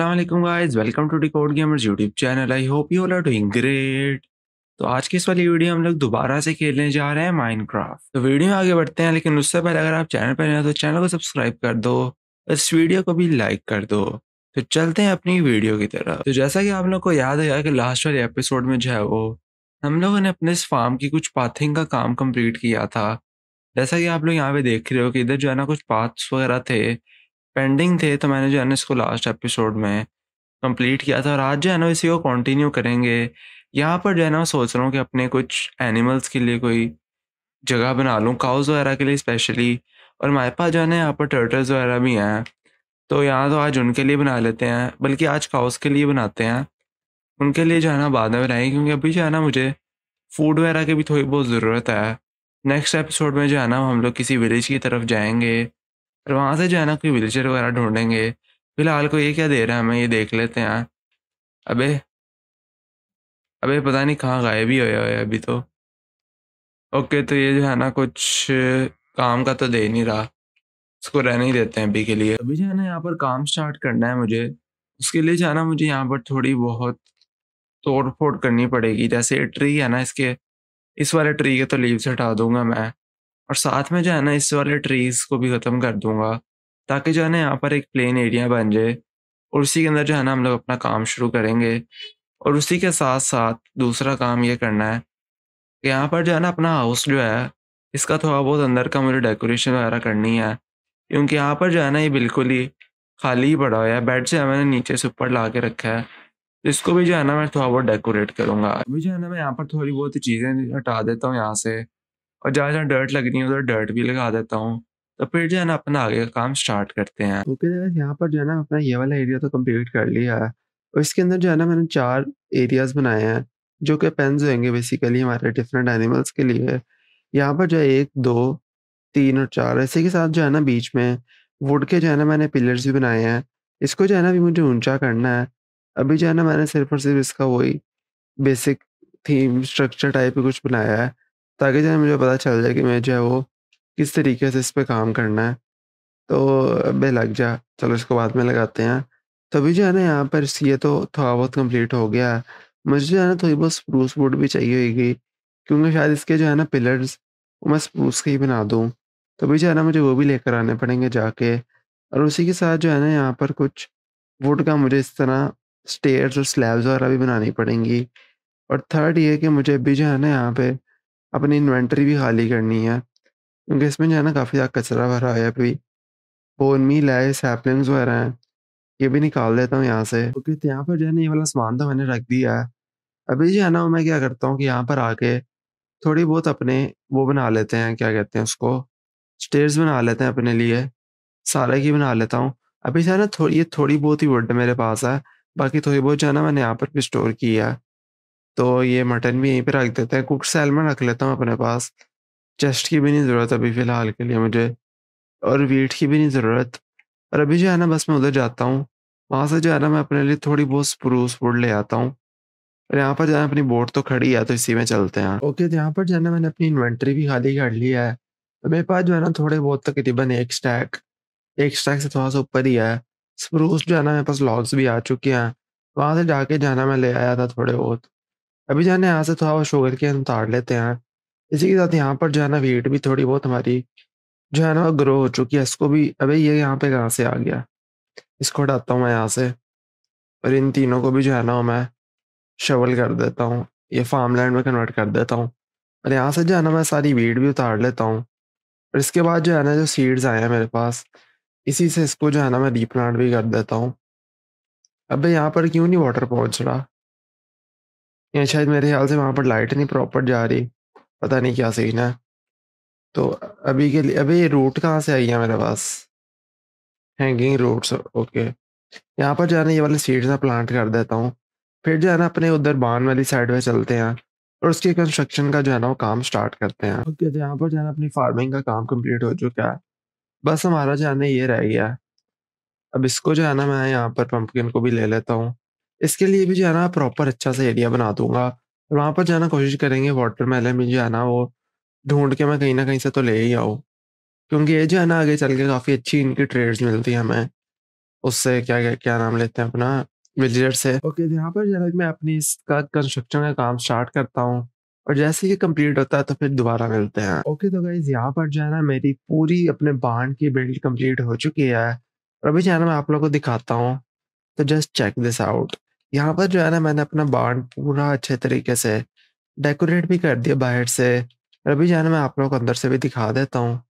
Aslam guys welcome to decode gamers YouTube channel I hope you all are doing great तो आज की इस वाली वीडियो हम लोग दोबारा से खेलने जा रहे हैं माइनक्राफ्ट तो वीडियो में आगे बढ़ते हैं लेकिन उससे पहले अगर आप चैनल पर नए हो तो चैनल को सब्सक्राइब कर दो इस वीडियो को भी लाइक कर दो तो चलते हैं अपनी वीडियो की तरफ तो जैसा कि आप लोग को याद होगा कि लास्ट वाले एपिसोड में जो है वो हम लोगों ने अपने इस फार्म की कुछ पाथिंग का काम कम्प्लीट किया था जैसा कि आप लोग यहाँ पे देख रहे हो कि इधर जो है ना कुछ पाथ्स वगैरह थे पेंडिंग थे तो मैंने जो है ना इसको लास्ट एपिसोड में कंप्लीट किया था और आज जो है ना इसी को कंटिन्यू करेंगे यहाँ पर जो है ना सोच रहा हूँ कि अपने कुछ एनिमल्स के लिए कोई जगह बना लूँ काउज वगैरह के लिए स्पेशली और हमारे पास जो है ना यहाँ पर टर्टल्स वगैरह भी हैं तो यहाँ तो आज उनके लिए बना लेते हैं बल्कि आज काउस के लिए बनाते हैं उनके लिए जो है ना बाद में बनाएंगे क्योंकि अभी जो है ना मुझे फूड वगैरह की भी थोड़ी बहुत ज़रूरत है नेक्स्ट एपिसोड में जो है ना हम लोग किसी विलेज की तरफ जाएंगे फिर वहाँ से जो है ना कोई व्हील चेयर वगैरह ढूंढेंगे फिलहाल को ये क्या दे रहा है हमें ये देख लेते हैं अबे अबे पता नहीं कहाँ गायब ही होया है अभी तो ओके तो ये जो है ना कुछ काम का तो दे नहीं रहा उसको रहने ही देते हैं अभी के लिए अभी जो है ना यहाँ पर काम स्टार्ट करना है मुझे उसके लिए जो है ना मुझे यहाँ पर थोड़ी बहुत तोड़ फोड़ करनी पड़ेगी जैसे ट्री है ना इसके इस वाले ट्री के तो लीव्स हटा दूंगा मैं और साथ में जो है ना इस वाले ट्रीज को भी ख़त्म कर दूंगा ताकि जो है ना यहाँ पर एक प्लेन एरिया बन जाए और उसी के अंदर जो है ना हम लोग अपना काम शुरू करेंगे और उसी के साथ साथ दूसरा काम ये करना है कि यहाँ पर जो है ना अपना हाउस जो है इसका थोड़ा बहुत अंदर का मुझे डेकोरेशन वगैरह करनी है क्योंकि यहाँ पर जो है ना ये बिल्कुल ही खाली ही पड़ा हुआ है बेड से मैंने नीचे से ऊपर ला के रखा है तो इसको भी जो है ना मैं थोड़ा बहुत डेकोरेट करूँगा अभी जो है ना मैं यहाँ पर थोड़ी बहुत चीज़ें हटा देता हूँ यहाँ से और जहाँ जहाँ डर्ट लग रही है उधर डर्ट भी लगा देता हूँ तो फिर जो है ना अपना आगे का काम स्टार्ट करते हैं ओके तो यहाँ पर जो है ना अपना ये वाला एरिया तो कम्प्लीट कर लिया है और इसके अंदर जो है ना मैंने चार एरियाज बनाए हैं जो कि पेन्स होंगे बेसिकली हमारे डिफरेंट एनिमल्स के लिए यहाँ पर जो है एक दो तीन और चार ऐसे के साथ जो है ना बीच में वुड के जो है ना मैंने पिलर्स भी बनाए हैं इसको जो है ना अभी मुझे ऊंचा करना है अभी जो है ना मैंने सिर्फ और सिर्फ इसका वही बेसिक थीम स्ट्रक्चर टाइप कुछ बनाया है ताकि जो है मुझे पता चल जाए कि मैं जो है वो किस तरीके से इस पर काम करना है। तो अब लग जा, चलो इसको बाद में लगाते हैं। तभी जो है ना यहाँ पर स ये तो थोड़ा बहुत कम्प्लीट हो गया है। मुझे जो है ना थोड़ी बहुत स्प्रूस वुड भी चाहिए होगी क्योंकि शायद इसके जो है ना पिलर्स वो मैं स्प्रूस के ही बना दूँ। तभी जो है ना मुझे वो भी लेकर आने पड़ेंगे जाके और उसी के साथ जो है ना यहाँ पर कुछ वुड का मुझे इस तरह स्टेयर्स और स्लैब्स वगैरह भी बनानी पड़ेंगी। और थर्ड ये कि मुझे अभी जो है ना यहाँ पर अपनी इन्वेंट्री भी खाली करनी है क्योंकि इसमें जो है ना काफ़ी ज़्यादा कचरा भरा है अभी बोन मील है सैपलिंग्स वगैरह हैं ये भी निकाल देता हूँ यहाँ से क्योंकि तो यहाँ पर जो है ना ये वाला सामान तो मैंने रख दिया है अभी जो है ना मैं क्या करता हूँ कि यहाँ पर आके थोड़ी बहुत अपने वो बना लेते हैं क्या कहते हैं उसको स्टेयर्स बना लेते हैं अपने लिए सारे की बना लेता हूँ अभी जो है ना थोड़ी ये थोड़ी बहुत ही वुड मेरे पास है बाकी थोड़ी बहुत जो है ना मैंने यहाँ पर भी स्टोर किया है तो ये मटन भी यहीं पे रख देते हैं कुक सैलमन रख लेता हूँ अपने पास चेस्ट की भी नहीं ज़रूरत अभी फ़िलहाल के लिए मुझे और वीट की भी नहीं ज़रूरत और अभी जो है ना बस मैं उधर जाता हूँ वहाँ से जो है ना मैं अपने लिए थोड़ी बहुत स्प्रूस वुड ले आता हूँ और यहाँ पर जो है अपनी बोट तो खड़ी है तो इसी में चलते हैं ओके तो यहाँ पर जो है ना मैंने अपनी इन्वेंट्री भी खाली कर ली है तो मेरे पास जो है ना थोड़े बहुत तकरीबन एक स्टैक एक स्टैक से थोड़ा सा ऊपर ही है स्प्रूस जो है ना मेरे पास लॉग्स भी आ चुके हैं वहाँ से जाके जाना मैं ले आया था थोड़े बहुत अभी जाने यहाँ से थोड़ा शुगर के उतार लेते हैं इसी के साथ यहाँ पर जो है ना वेट भी थोड़ी बहुत हमारी जो है ना ग्रो हो चुकी है इसको भी अबे ये यहाँ पे कहाँ से आ गया इसको हटाता हूँ मैं यहाँ से और इन तीनों को भी जो है ना मैं शवल कर देता हूँ ये फार्म लैंड में कन्वर्ट कर देता हूँ और यहाँ से जो है ना मैं सारी वीट भी उतार लेता हूँ और इसके बाद जो है ना जो सीड्स आए हैं मेरे पास इसी से इसको जो है ना मैं रीप्लांट भी कर देता हूँ अब यहाँ पर क्यों नहीं वाटर पहुँच रहा या शायद मेरे ख्याल से वहाँ पर लाइट नहीं प्रॉपर जा रही पता नहीं क्या सीन है तो अभी के लिए अभी ये रूट कहाँ से आई है मेरे पास हैंगिंग रूट्स ओके यहाँ पर जाना ये वाले सीड्स ना प्लांट कर देता हूँ फिर जो है ना अपने उधर बांध वाली साइड में चलते हैं और उसके कंस्ट्रक्शन का जो है ना वो काम स्टार्ट करते हैं ओके तो यहाँ पर जो है ना अपनी फार्मिंग का काम कम्प्लीट हो चुका है बस हमारा जो है ना ये रह गया अब इसको जो है ना मैं यहाँ पर पंपकिन को भी ले लेता हूँ इसके लिए भी जो है ना प्रॉपर अच्छा सा एरिया बना दूंगा वहाँ पर जाना कोशिश करेंगे वाटर मेलन भी जो है ना वो ढूंढ के मैं कहीं ना कहीं से तो ले ही आऊँ क्योंकि ये जो है ना आगे चल के काफ़ी अच्छी इनकी ट्रेड्स मिलती है हमें उससे क्या क्या, क्या नाम लेते हैं अपना विजिटर से ओके तो यहाँ पर जाना मैं अपनी इसका कंस्ट्रक्शन का काम स्टार्ट करता हूँ और जैसे ही कंप्लीट होता है तो फिर दोबारा मिलते हैं ओके तो गाइज यहाँ पर जो है ना मेरी पूरी अपने बांध की बिल्ड कंप्लीट हो चुकी है और अभी जो है ना मैं आप लोग को दिखाता हूँ तो जस्ट चेक दिस आउट यहाँ पर जो है ना मैंने अपना बाढ़ पूरा अच्छे तरीके से डेकोरेट भी कर दिया बाहर से अभी जो है ना मैं आप लोगों को अंदर से भी दिखा देता हूँ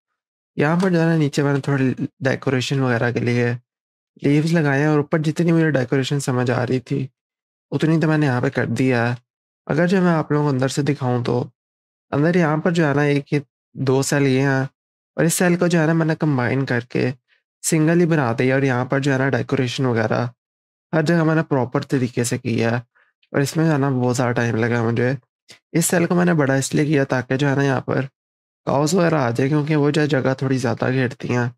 यहाँ पर जो है ना नीचे मैंने थोड़ी डेकोरेशन वगैरह के लिए लीव्स लगाए और ऊपर जितनी मुझे डेकोरेशन समझ आ रही थी उतनी तो मैंने यहाँ पे कर दिया है अगर जो मैं आप लोगों को अंदर से दिखाऊँ तो अंदर यहाँ पर जो है ना एक दो सेल ये हैं और इस सेल को जो है ना मैंने कंबाइन करके सिंगल ही बना दिया और यहाँ पर जो है ना डेकोरेशन वगैरह हर जगह मैंने प्रॉपर तरीके से किया है और इसमें है ना बहुत सारा टाइम लगा मुझे इस सेल को मैंने बड़ा इसलिए किया ताकि जो है ना यहाँ पर काउस वगैरह आ जाए क्योंकि वो जो जगह थोड़ी ज़्यादा घेरती हैं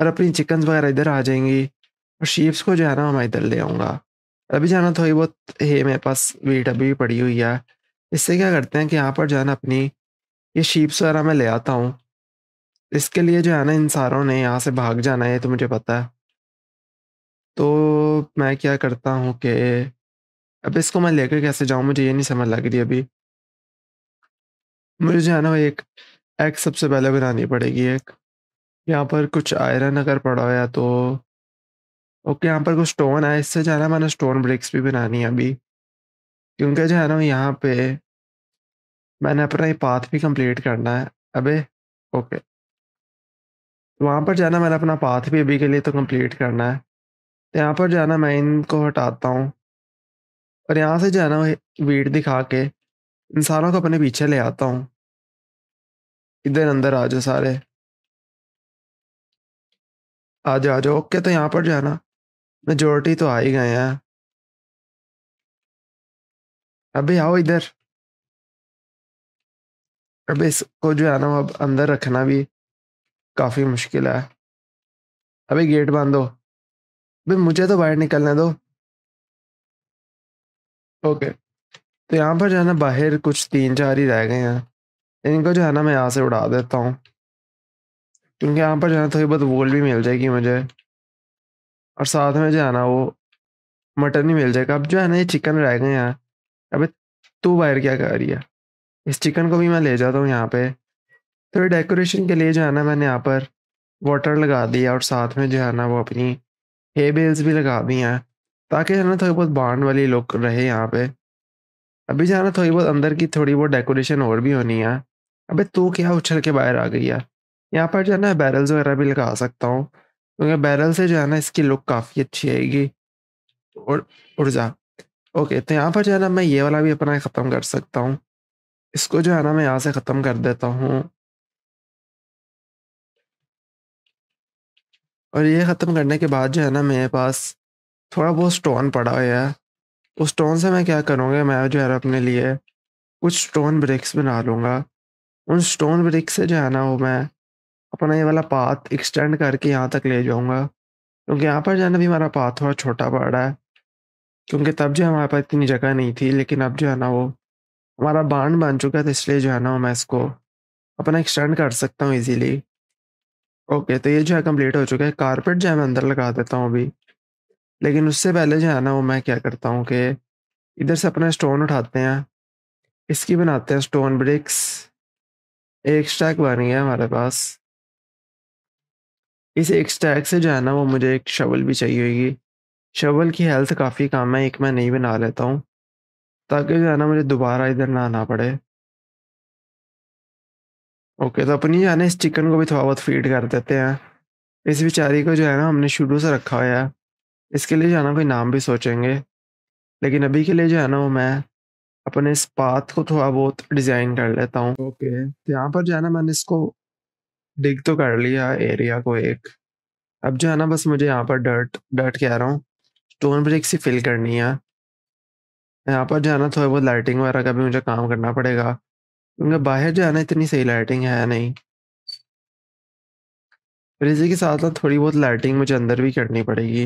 और अपनी चिकन वगैरह इधर आ जाएंगी और शीप्स को जो है ना मैं इधर ले आऊँगा अभी जो है ना थोड़ी बहुत है मेरे पास वीट अभी भी पड़ी हुई है इससे क्या करते हैं कि यहाँ पर जो है ना अपनी ये शीप्स वगैरह मैं ले आता हूँ इसके लिए जो है ना इन सारों ने यहाँ से भाग जाना है तो मुझे पता है तो मैं क्या करता हूँ कि अब इसको मैं लेकर कैसे जाऊँ मुझे ये नहीं समझ लग रही अभी मुझे जो है ना एक एग सबसे पहले बनानी पड़ेगी एक यहाँ पर कुछ आयरन अगर पड़ा हुआ तो ओके यहाँ पर कुछ स्टोन है इससे जाना मैंने स्टोन ब्रिक्स भी बनानी है अभी क्योंकि जो है ना यहाँ पे मैंने अपना ये पाथ भी कंप्लीट करना है अबे ओके वहाँ पर जाना मैंने अपना पाथ भी अभी के लिए तो कंप्लीट करना है यहाँ पर जाना मैं इनको हटाता हूँ और यहाँ से जाना भीड़ दिखा के इंसानों को अपने पीछे ले आता हूँ इधर अंदर आ जाओ सारे आ जाओ आ जाओ ओके तो यहाँ पर जाना मेजोरिटी तो आ ही गए हैं अभी आओ इधर अभी इसको जो है ना अब अंदर रखना भी काफ़ी मुश्किल है अभी गेट बंद हो भाई मुझे तो बाहर निकलने दो ओके तो यहाँ पर जो है ना बाहर कुछ तीन चार ही रह गए हैं इनको जो है ना मैं यहाँ से उड़ा देता हूँ क्योंकि यहाँ पर जो है थोड़ी बहुत वोल भी मिल जाएगी मुझे और साथ में जो है ना वो मटन ही मिल जाएगा अब जो है ना ये चिकन रह गए हैं अबे तू बाहर क्या कर रही है इस चिकन को भी मैं ले जाता हूँ यहाँ पे थोड़ी तो डेकोरेशन के लिए जो है ना मैंने यहाँ पर वाटर लगा दिया और साथ में जो है ना वो अपनी हे बेल्स भी लगा दी हैं ताकि जाना थोड़ी बहुत बांड वाली लुक रहे यहाँ पे अभी जाना थोड़ी बहुत अंदर की थोड़ी बहुत डेकोरेशन और भी होनी है अबे तू क्या उछल के बाहर आ गई है यहाँ पर जाना है बैरल्स वगैरह भी लगा सकता हूँ क्योंकि बैरल से जो है ना इसकी लुक काफ़ी अच्छी आएगी और उर्जा ओके तो यहाँ पर जो है ना मैं ये वाला भी अपना ख़त्म कर सकता हूँ इसको जो है ना मैं यहाँ से ख़त्म कर देता हूँ और ये ख़त्म करने के बाद जो है ना मेरे पास थोड़ा बहुत स्टोन पड़ा हुआ है उस स्टोन से मैं क्या करूँगा मैं जो है अपने लिए कुछ स्टोन ब्रिक्स बना लूँगा उन स्टोन ब्रिक्स से जो है ना वो मैं अपना ये वाला पाथ एक्सटेंड करके यहाँ तक ले जाऊँगा क्योंकि यहाँ पर जो है ना हमारा पाथ थोड़ा छोटा पड़ रहा है क्योंकि तब जो हमारे पास इतनी जगह नहीं थी लेकिन अब जो है ना वो हमारा बांध बन चुका है तो इसलिए जो है ना मैं इसको अपना एक्सटेंड कर सकता हूँ ईजीली ओके तो ये जो है कंप्लीट हो चुका है कारपेट जो है मैं अंदर लगा देता हूँ अभी लेकिन उससे पहले जो है ना वो मैं क्या करता हूँ कि इधर से अपना स्टोन उठाते हैं इसकी बनाते हैं स्टोन ब्रिक्स एक स्टैक बनी है हमारे पास इस एक स्टैक से जो है ना वो मुझे एक शवल भी चाहिए होगी शवल की हेल्थ काफ़ी कम है एक मैं नहीं बना लेता हूँ ताकि जो है ना मुझे दोबारा इधर ना आना पड़े ओके तो जो है ना इस चिकन को भी थोड़ा बहुत फीड कर देते हैं इस बेचारी को जो है ना हमने शुरू से रखा हुआ है इसके लिए जो है ना कोई नाम भी सोचेंगे लेकिन अभी के लिए जो है ना वो मैं अपने इस पाथ को थोड़ा बहुत डिजाइन कर लेता हूँ ओके तो यहाँ पर जो है ना मैंने इसको डिग तो कर लिया एरिया को एक अब जो है ना बस मुझे यहाँ पर डर्ट डर्ट कह रहा हूँ स्टोन ब्रिक सी फिल करनी है यहाँ पर जो है ना थोड़ा बहुत लाइटिंग वगैरह का भी मुझे काम करना पड़ेगा बाहर जाना इतनी सही लाइटिंग है नहीं फिर इसी के साथ साथ थोड़ी बहुत लाइटिंग मुझे अंदर भी करनी पड़ेगी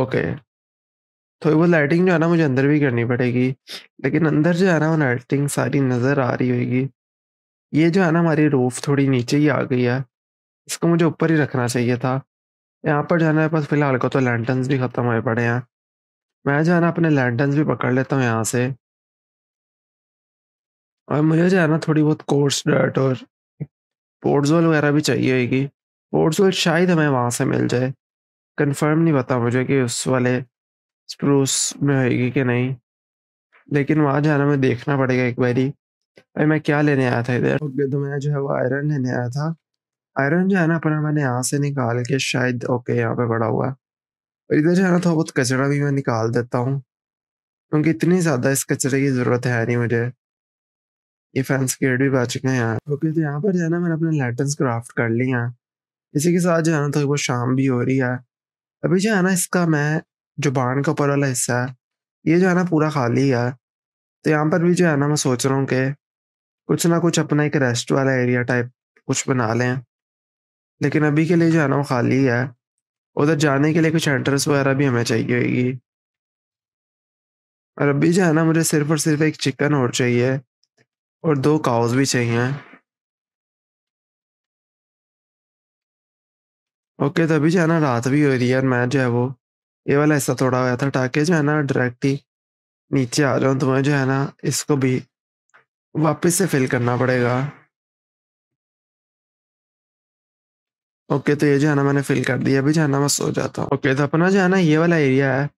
ओके थोड़ी बहुत लाइटिंग जो है ना मुझे अंदर भी करनी पड़ेगी लेकिन अंदर जो है ना वो लाइटिंग सारी नज़र आ रही होगी ये जो है ना हमारी रूफ थोड़ी नीचे ही आ गई है इसको मुझे ऊपर ही रखना चाहिए था यहाँ पर जाना है पास फिलहाल को तो लैंटन्स भी ख़त्म हुए पड़े हैं मैं जो है ना अपने लैंटन्स भी पकड़ लेता हूँ यहाँ से और मुझे जो तो है ना थोड़ी बहुत कोर्स डर्ट और पोर्ट्सोल वगैरह भी चाहिए होगी पोर्ट्सोल शायद हमें वहाँ से मिल जाए कंफर्म नहीं पता मुझे कि उस वाले स्प्रूस में होगी कि नहीं लेकिन वहाँ जाना मैं देखना पड़ेगा एक बारी भाई मैं क्या लेने आया था इधर तो मैं जो है वो आयरन लेने आया था आयरन जो है ना अपना मैंने यहाँ से निकाल के शायद ओके यहाँ पे पड़ा हुआ है और इधर जो है ना थोड़ा बहुत कचरा भी मैं निकाल देता हूँ क्योंकि इतनी ज़्यादा इस कचरे की ज़रूरत है नहीं मुझे ये फैंस गेट भी पा चुके हैं यहाँ ओके तो यहाँ पर जो है ना मैंने अपने लेटर्स क्राफ्ट कर लिया है इसी के साथ जो है ना तो वो शाम भी हो रही है अभी जो है ना इसका मैं जो बाण का ऊपर वाला हिस्सा है ये जो है ना पूरा खाली है तो यहाँ पर भी जो है ना मैं सोच रहा हूँ कि कुछ ना कुछ अपना एक रेस्ट वाला एरिया टाइप कुछ बना लें लेकिन अभी के लिए जो है ना वो खाली है उधर जाने के लिए कुछ एंट्रेंस वगैरह भी हमें चाहिए होगी और अभी जो है ना मुझे सिर्फ और सिर्फ एक चिकन और चाहिए और दो काउज भी चाहिए ओके तभी तो जो है ना रात भी हो रही है और मैं जो है वो ये वाला ऐसा थोड़ा हुआ था टाके जो है ना डायरेक्ट ही नीचे आ जाऊँ तो मैं जो है ना इसको भी वापस से फिल करना पड़ेगा ओके तो ये जो है ना मैंने फिल कर दिया अभी जो है ना मैं सो जाता हूँ ओके तो अपना जो है ना ये वाला एरिया है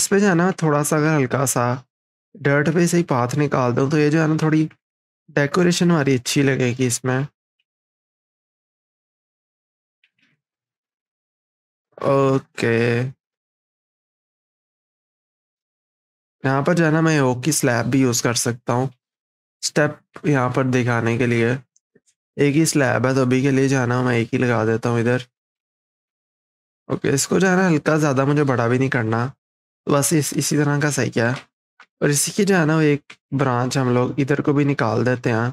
इस पर जो है ना थोड़ा सा अगर हल्का सा डर्ट पे से ही पाथ निकाल दूँ तो ये जो है ना थोड़ी डेकोरेशन हमारी अच्छी लगेगी इसमें ओके यहाँ पर जाना मैं ओक की स्लैब भी यूज़ कर सकता हूँ स्टेप यहाँ पर दिखाने के लिए एक ही स्लैब है तो अभी के लिए जाना मैं एक ही लगा देता हूँ इधर ओके इसको जाना हल्का ज़्यादा मुझे बड़ा भी नहीं करना बस इस इसी तरह का सही क्या है और इसी की जो है ना वो एक ब्रांच हम लोग इधर को भी निकाल देते हैं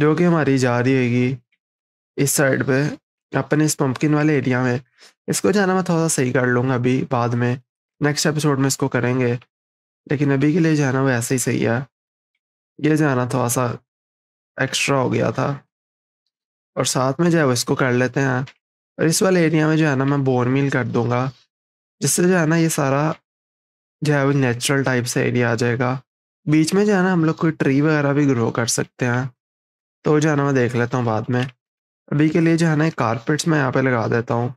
जो कि हमारी जा रही होगी इस साइड पे अपने इस पम्पकिन वाले एरिया में इसको जाना मैं थोड़ा सही कर लूँगा अभी बाद में नेक्स्ट एपिसोड में इसको करेंगे लेकिन अभी के लिए जाना वो ऐसे ही सही है ये जाना थोड़ा सा एक्स्ट्रा हो गया था और साथ में जो है वो इसको कर लेते हैं और इस वाले एरिया में जो है ना मैं बोर मील कर दूंगा जिससे जो है ना ये सारा जो है वो नेचुरल टाइप से एरिया आ जाएगा बीच में जो है ना हम लोग कोई ट्री वगैरह भी ग्रो कर सकते हैं तो जो है ना मैं देख लेता हूँ बाद में अभी के लिए जो है ना कारपेट्स मैं यहाँ पे लगा देता हूँ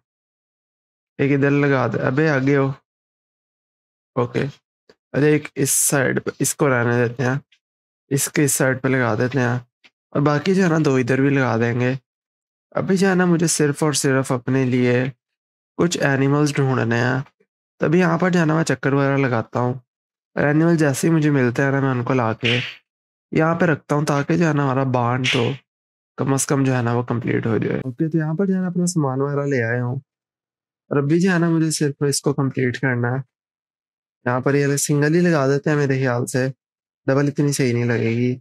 एक इधर लगा दे अबे आगे हो ओके अरे एक इस साइड इसको रहने देते हैं इसके इस साइड पर लगा देते हैं और बाकी जो है ना दो इधर भी लगा देंगे अभी जो है ना मुझे सिर्फ और सिर्फ अपने लिए कुछ एनिमल्स ढूंढने हैं तभी यहाँ पर जाना मैं चक्कर वगैरह लगाता हूँ और एनिमल जैसे ही मुझे मिलते हैं ना मैं उनको ला के यहाँ पे रखता हूँ ताकि जो है ना हमारा बांध तो कम अज कम जो है ना वो कम्प्लीट हो जाए ओके तो यहाँ पर जो है ना अपना सामान वगैरह ले आया हूँ और अभी जो है ना मुझे सिर्फ इसको कम्प्लीट करना है यहाँ पर ये सिंगल ही लगा देते हैं मेरे ख्याल से डबल इतनी सही नहीं लगेगी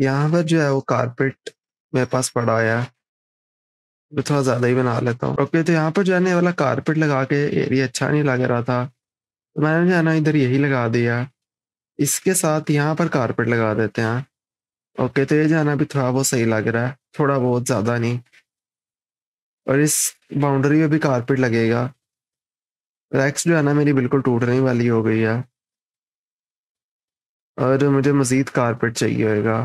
यहाँ पर जो है वो कारपेट मेरे पास पड़ा हुआ है मैं थोड़ा ज़्यादा ही बना लेता हूँ ओके तो यहाँ पर जाने वाला कारपेट लगा के एरिया अच्छा नहीं लग रहा था तो मैंने जाना इधर यही लगा दिया इसके साथ यहाँ पर कारपेट लगा देते हैं ओके तो ये जाना भी थोड़ा बहुत सही लग रहा है थोड़ा बहुत ज़्यादा नहीं और इस बाउंड्री में भी कारपेट लगेगा रैक्स जो है ना मेरी बिल्कुल टूटने वाली हो गई है और मुझे मज़ीद कारपेट चाहिए होगा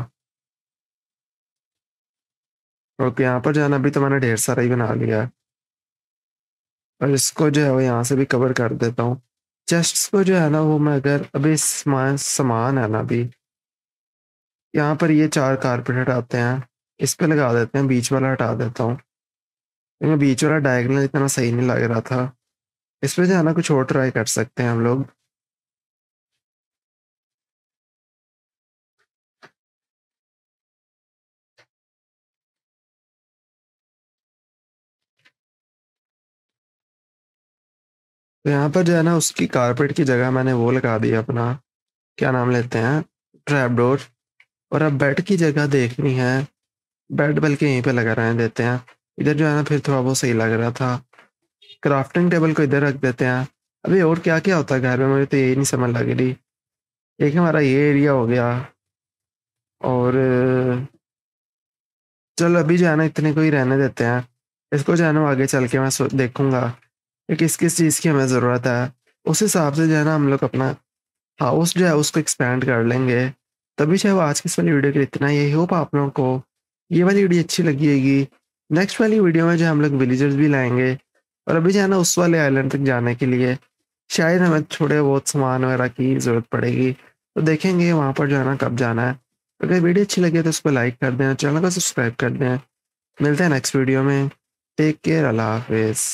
और यहाँ पर जाना अभी तो मैंने ढेर सारा ही बना लिया है और इसको जो है वो यहाँ से भी कवर कर देता हूँ चेस्ट को जो है ना वो मैं अगर अभी सामान है ना अभी यहाँ पर ये चार कारपेट हटाते हैं इस पे लगा देते हैं बीच वाला हटा देता हूँ क्योंकि बीच वाला डायगनल इतना सही नहीं लग रहा था इस पर जो है ना कुछ और ट्राई कर सकते हैं हम लोग तो यहाँ पर जो है ना उसकी कारपेट की जगह मैंने वो लगा दिया अपना क्या नाम लेते हैं ट्रैपडोर और अब बेड की जगह देखनी है बेड बल्कि यहीं पे लगा रहने देते हैं इधर जो है ना फिर थोड़ा बहुत सही लग रहा था क्राफ्टिंग टेबल को इधर रख देते हैं अभी और क्या क्या होता है घर में मुझे तो यही नहीं समझ लग रही एक हमारा ये एरिया हो गया और चल अभी जो है ना इतने को ही रहने देते हैं इसको जो है ना आगे चल के मैं देखूंगा कि किस किस चीज़ की हमें ज़रूरत है उस हिसाब से जो है ना हम लोग अपना हाउस जो है उसको एक्सपेंड कर लेंगे तभी चाहे वो आज की इस वाली वीडियो के लिए इतना ही होप आप लोगों को ये वाली वीडियो अच्छी लगी होगी नेक्स्ट वाली वीडियो में जो हम लोग विलेजर्स भी लाएंगे और अभी जो है ना उस वाले आइलैंड तक जाने के लिए शायद हमें थोड़े बहुत सामान वगैरह की ज़रूरत पड़ेगी तो देखेंगे वहाँ पर जो है ना कब जाना है अगर वीडियो अच्छी लगी तो उसको लाइक कर दें चैनल को सब्सक्राइब कर दें मिलते हैं नेक्स्ट वीडियो में टेक केयर अल्लाह हाफिज़